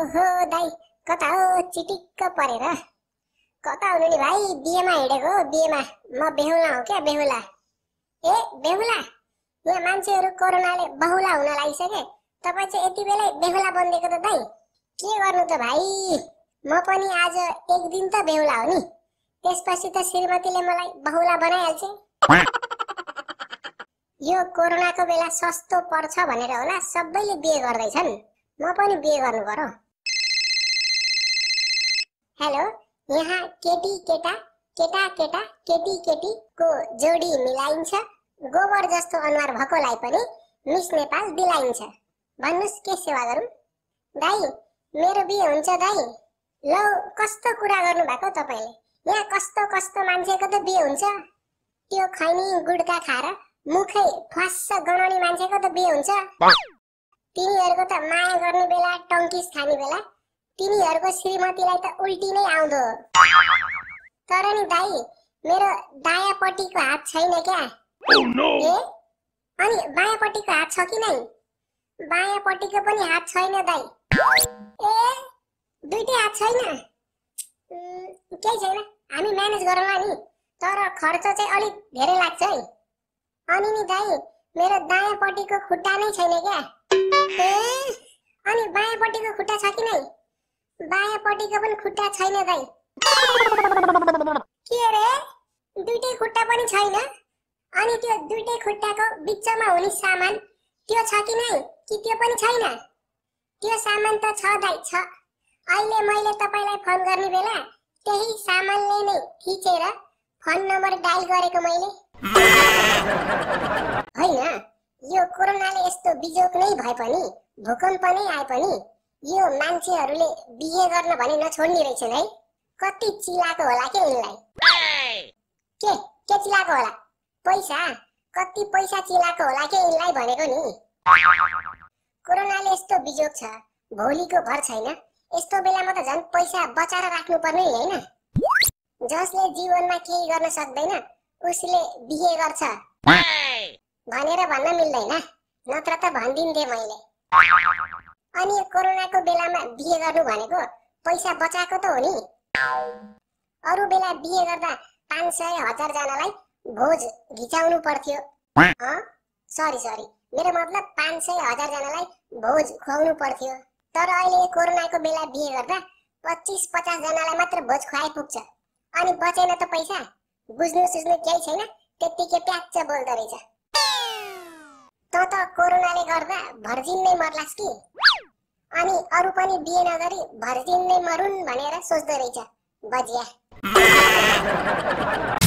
ओहो दाइ कता हो चिटिक्क परेर कता हुनु नि भाइ बिहेमा हिँडेको बिहेमा म बेहुला हो क्या बेहुला ए बेहुला यहाँ मान्छेहरू कोरोनाले बहुला हुन लागिसके तपाईँ चाहिँ यति बेलै बेहुला बनिदिएको त दाइ के गर्नु त भाइ म पनि आज एक दिन त बेहुला हो नि त्यसपछि त श्रीमतीले मलाई बहुला बनाइहाल्छ यो कोरोनाको बेला सस्तो पर्छ भनेर होला सबैले बिहे गर्दैछन् म पनि बिहे गर्नु पर्यो हेलो यहाँ केटी केटा केटा केटा केटी को जोडी मिलाइन्छ गोबर जस्तो अनुहार भएकोलाई पनि मिस नेपाल दिलाइन्छ भन्नुहोस् के सेवा गरौँ दाई मेरो बिहे हुन्छ दाई ल कस्तो कुरा गर्नुभएको तपाईँले यहाँ कस्तो कस्तो मान्छेको त बिहे हुन्छ त्यो खैनी गुड्का खाएर मुखै फस्स गणाउने मान्छेको त बिहे हुन्छ तिनीहरूको त माया गर्ने बेला टङ्किस खाने बेला तिनीहरूको श्रीमतीलाई त उल्टी नै आउँदो तर नि दाई मेरो दायाँपट्टिको हात छैन क्या oh, no. ए अनि बायाँपट्टिको हात छ कि नै बायाँपट्टिको पनि हात छैन दाई ए दुइटै हात छैन केही छैन हामी म्यानेज गरौँला नि तर खर्च चाहिँ अलिक धेरै लाग्छ है अनि नि दाई मेरो दायाँपट्टिको खुट्टा नै छैन क्या ए अनि बायाँपट्टिको खुट्टा छ कि नै बायाँपट्टिको पनि खुट्टा छैन दाइ के रे दुइटै खुट्टा पनि छैन अनि त्यो दुइटै खुट्टाको बिचमा हुने सामान त्यो छ कि नै कि त्यो पनि छैन त्यो सामान त छ दाइ छ अहिले मैले तपाईँलाई फोन गर्ने बेला त्यही सामानले नै थिचेर फोन नम्बर डायल गरेको मैले होइन यो कोरोनाले यस्तो बिजोक नै भए पनि भूकम्प नै आए पनि यो मान्छेहरूले बिहे गर्न भने नछोड्ने रहेछन् है कति चिलाएको होला के यिनलाई के के चिलाएको होला पैसा कति पैसा चिलाएको होला के यिनलाई भनेको नि कोरोनाले यस्तो बिजोग छ भोलिको भर छैन यस्तो बेलामा त झन् पैसा बचाएर राख्नुपर्ने होइन जसले जीवनमा केही गर्न सक्दैन उसले बिहे गर्छ भनेर भन्न मिल्दैन नत्र त भनिदिन्थे मैले अनि कोरोनाको बेलामा बिहे गर्नु भनेको पैसा बचाएको त हो नि अरू बेला बिहे गर्दा पाँच सय हजारजनालाई भोज घिचाउनु पर्थ्यो सरी सरी मेरो मतलब पाँच सय हजार जनालाई भोज खुवाउनु पर्थ्यो तर अहिले कोरोनाको बेला बिहे गर्दा पच्चिस पचासजनालाई मात्र भोज खुवाइ पुग्छ अनि बचेन त पैसा बुझ्नु सुझ्नु केही छैन त्यत्तिकै प्याच बोल्दो रहेछ त कोरोनाले गर्दा भर्जिन नै मर्लास् कि अनि अरू पनि बिहे नगरी भर्जिन नै मरुन् भनेर सोच्दो रहेछ बजिया